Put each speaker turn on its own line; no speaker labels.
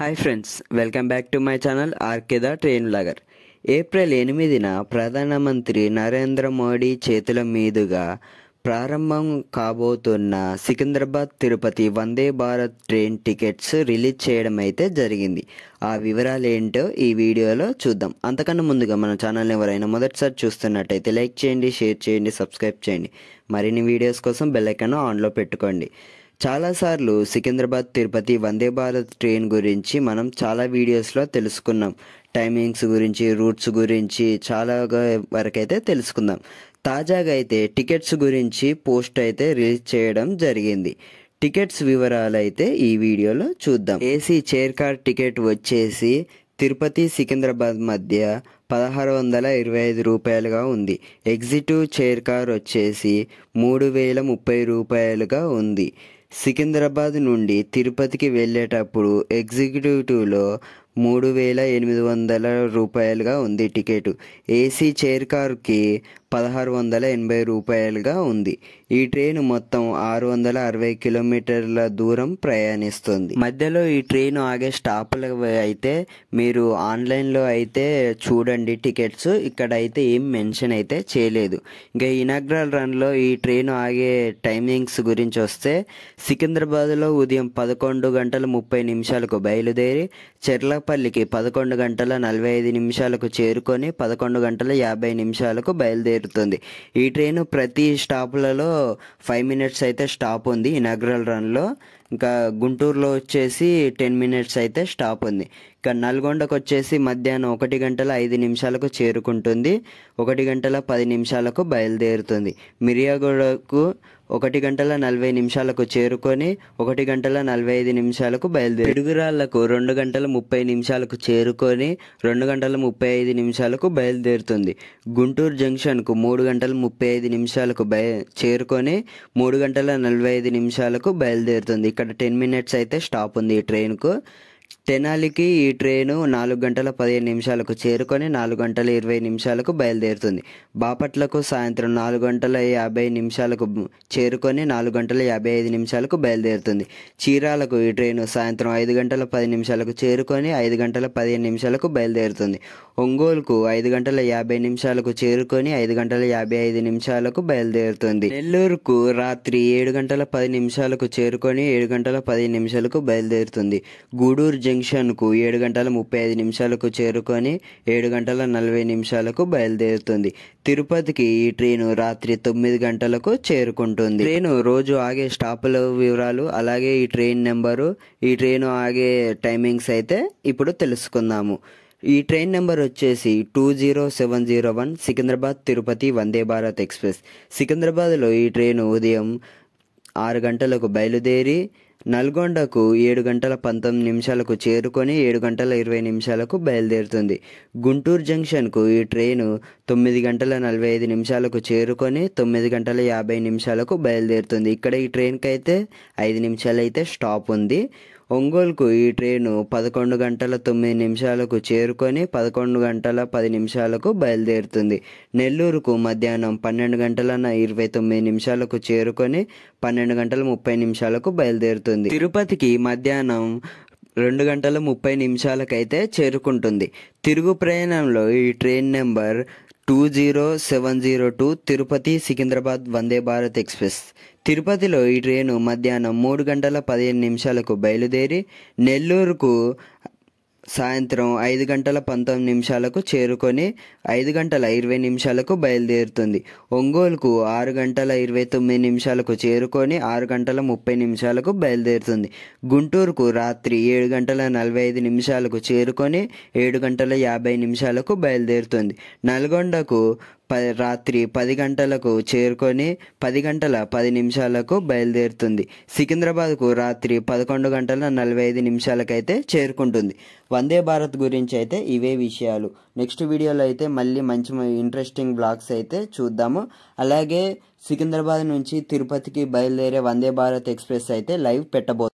hi friends welcome back to my channel ఆర్కేద train logger April ఎనిమిదిన ప్రధానమంత్రి నరేంద్ర మోడీ చేతుల మీదుగా ప్రారంభం కాబోతున్న Secunderabad Tirupati Vande Bharat train tickets release చేయడం అయితే జరిగింది ఆ వివరాలు ఏంటో ఈ వీడియోలో చూద్దాం అంతకన్నా ముందుగా మన ఛానల్ని ఎవరైనా మొదటిసారి చూస్తున్నట్టయితే లైక్ చేయండి షేర్ చేయండి సబ్స్క్రైబ్ చేయండి మరిన్ని వీడియోస్ కోసం బెల్ ఆన్లో పెట్టుకోండి చాలాసార్లు సికింద్రాబాద్ తిరుపతి వందే భారత్ ట్రైన్ గురించి మనం చాలా వీడియోస్లో తెలుసుకున్నాం టైమింగ్స్ గురించి రూట్స్ గురించి చాలా వరకైతే తెలుసుకుందాం తాజాగా అయితే టికెట్స్ గురించి పోస్ట్ అయితే రిలీజ్ చేయడం జరిగింది టికెట్స్ వివరాలు అయితే ఈ వీడియోలో చూద్దాం ఏసీ చైర్ కార్ టికెట్ వచ్చేసి తిరుపతి సికింద్రాబాద్ మధ్య పదహారు వందల ఇరవై ఐదు రూపాయలుగా ఉంది ఎగ్జిటివ్ చైర్ కార్ వచ్చేసి మూడు వేల ముప్పై రూపాయలుగా ఉంది సికింద్రాబాద్ నుండి తిరుపతికి వెళ్ళేటప్పుడు ఎగ్జిక్యూటివ్లో మూడు వేల ఎనిమిది వందల రూపాయలుగా ఉంది టికెట్ ఏసీ చైర్ కార్కి పదహారు వందల ఎనభై రూపాయలుగా ఉంది ఈ ట్రైన్ మొత్తం ఆరు వందల అరవై కిలోమీటర్ల దూరం ప్రయాణిస్తుంది మధ్యలో ఈ ట్రైన్ ఆగే స్టాపులు అయితే మీరు ఆన్లైన్లో అయితే చూడండి టికెట్స్ ఇక్కడ అయితే ఏం మెన్షన్ అయితే చేయలేదు ఇంకా ఇనాగ్రల్ రన్లో ఈ ట్రైన్ ఆగే టైమింగ్స్ గురించి వస్తే సికింద్రాబాద్లో ఉదయం పదకొండు గంటల ముప్పై నిమిషాలకు బయలుదేరి చెర్లపల్లికి పదకొండు గంటల నలభై ఐదు నిమిషాలకు చేరుకొని పదకొండు గంటల యాభై నిమిషాలకు బయలుదేరుతుంది ఈ ట్రైన్ ప్రతి స్టాపులలో ఫైవ్ మినిట్స్ అయితే స్టాప్ ఉంది ఇనాగ్రల్ రన్లో ఇంకా గుంటూరులో వచ్చేసి టెన్ మినిట్స్ అయితే స్టాప్ ఉంది ఇక నల్గొండకు వచ్చేసి మధ్యాహ్నం ఒకటి గంటల ఐదు నిమిషాలకు చేరుకుంటుంది ఒకటి గంటల పది నిమిషాలకు బయలుదేరుతుంది మిర్యాగూడకు ఒకటి గంటల నలభై నిమిషాలకు చేరుకొని ఒకటి గంటల నలభై ఐదు నిమిషాలకు బయలుదేరి ఎడుగురాళ్లకు రెండు గంటల ముప్పై నిమిషాలకు చేరుకొని రెండు గంటల ముప్పై ఐదు నిమిషాలకు బయలుదేరుతుంది గుంటూరు జంక్షన్కు మూడు గంటల ముప్పై ఐదు నిమిషాలకు బయ చేరుకొని మూడు గంటల నలభై ఐదు నిమిషాలకు బయలుదేరుతుంది ఇక్కడ టెన్ మినిట్స్ అయితే స్టాప్ ఉంది ఈ ట్రైన్కు తెనాలికి ఈ ట్రైను నాలుగు గంటల పదిహేను నిమిషాలకు చేరుకొని నాలుగు గంటల ఇరవై నిమిషాలకు బయలుదేరుతుంది బాపట్లకు సాయంత్రం నాలుగు గంటల యాభై నిమిషాలకు చేరుకొని నాలుగు గంటల యాభై ఐదు నిమిషాలకు బయలుదేరుతుంది చీరాలకు ఈ ట్రైను సాయంత్రం ఐదు గంటల పది నిమిషాలకు చేరుకొని ఐదు గంటల పదిహేను నిమిషాలకు బయలుదేరుతుంది ఒంగోలుకు ఐదు గంటల యాభై నిమిషాలకు చేరుకొని ఐదు గంటల యాభై ఐదు నిమిషాలకు బయలుదేరుతుంది నెల్లూరుకు రాత్రి ఏడు గంటల పది నిమిషాలకు చేరుకొని ఏడు గంటల పది నిమిషాలకు బయలుదేరుతుంది గూడూరు జంక్షన్కు ఏడు గంటల ముప్పై ఐదు నిమిషాలకు చేరుకొని ఏడు గంటల నలభై నిమిషాలకు బయలుదేరుతుంది తిరుపతికి ఈ ట్రైను రాత్రి తొమ్మిది గంటలకు చేరుకుంటుంది ట్రైను రోజు ఆగే స్టాపుల వివరాలు అలాగే ఈ ట్రైన్ నెంబరు ఈ ట్రైను ఆగే టైమింగ్స్ అయితే ఇప్పుడు తెలుసుకుందాము ఈ ట్రైన్ నెంబర్ వచ్చేసి two zero seven zero one Secunderabad Tirupati Vande Bharat express సికింద్రాబాద్లో ఈ ట్రైన్ ఉదయం ఆరు గంటలకు బయలుదేరి నల్గొండకు ఏడు గంటల పంతొమ్మిది నిమిషాలకు చేరుకొని ఏడు గంటల ఇరవై నిమిషాలకు బయలుదేరుతుంది గుంటూరు జంక్షన్కు ఈ ట్రైను తొమ్మిది గంటల నలభై ఐదు నిమిషాలకు చేరుకొని తొమ్మిది గంటల యాభై నిమిషాలకు బయలుదేరుతుంది ఇక్కడ ఈ ట్రైన్కి అయితే ఐదు నిమిషాలు అయితే స్టాప్ ఉంది ఒంగోలుకు ఈ ట్రైను పదకొండు గంటల తొమ్మిది నిమిషాలకు చేరుకొని పదకొండు గంటల పది నిమిషాలకు బయలుదేరుతుంది నెల్లూరుకు మధ్యాహ్నం పన్నెండు గంటల ఇరవై తొమ్మిది నిమిషాలకు చేరుకొని పన్నెండు గంటల ముప్పై నిమిషాలకు బయలుదేరుతుంది తిరుపతికి మధ్యాహ్నం రెండు గంటల ముప్పై నిమిషాలకైతే చేరుకుంటుంది తిరుగు ప్రయాణంలో ఈ train number two zero seven zero two Tirupati Secunderabad Vande Bharat express తిరుపతిలో ఈ ట్రైను మధ్యాహ్నం మూడు గంటల పదిహేను నిమిషాలకు బయలుదేరి నెల్లూరుకు సాయంత్రం ఐదు గంటల పంతొమ్మిది నిమిషాలకు చేరుకొని ఐదు గంటల ఇరవై నిమిషాలకు బయలుదేరుతుంది ఒంగోలుకు ఆరు గంటల ఇరవై తొమ్మిది నిమిషాలకు చేరుకొని ఆరు గంటల ముప్పై నిమిషాలకు బయలుదేరుతుంది గుంటూరుకు రాత్రి ఏడు గంటల నలభై ఐదు నిమిషాలకు చేరుకొని ఏడు గంటల యాభై నిమిషాలకు బయలుదేరుతుంది నల్గొండకు పది రాత్రి పది గంటలకు చేరుకొని పది గంటల పది నిమిషాలకు బయలుదేరుతుంది సికింద్రాబాద్కు రాత్రి పదకొండు గంటల నలభై ఐదు నిమిషాలకైతే చేరుకుంటుంది వందే భారత్ గురించి అయితే ఇవే విషయాలు నెక్స్ట్ వీడియోలో అయితే మళ్ళీ మంచి ఇంట్రెస్టింగ్ బ్లాగ్స్ అయితే చూద్దాము అలాగే సికింద్రాబాద్ నుంచి తిరుపతికి బయలుదేరే వందే భారత్ ఎక్స్ప్రెస్ అయితే లైవ్ పెట్టబోతుంది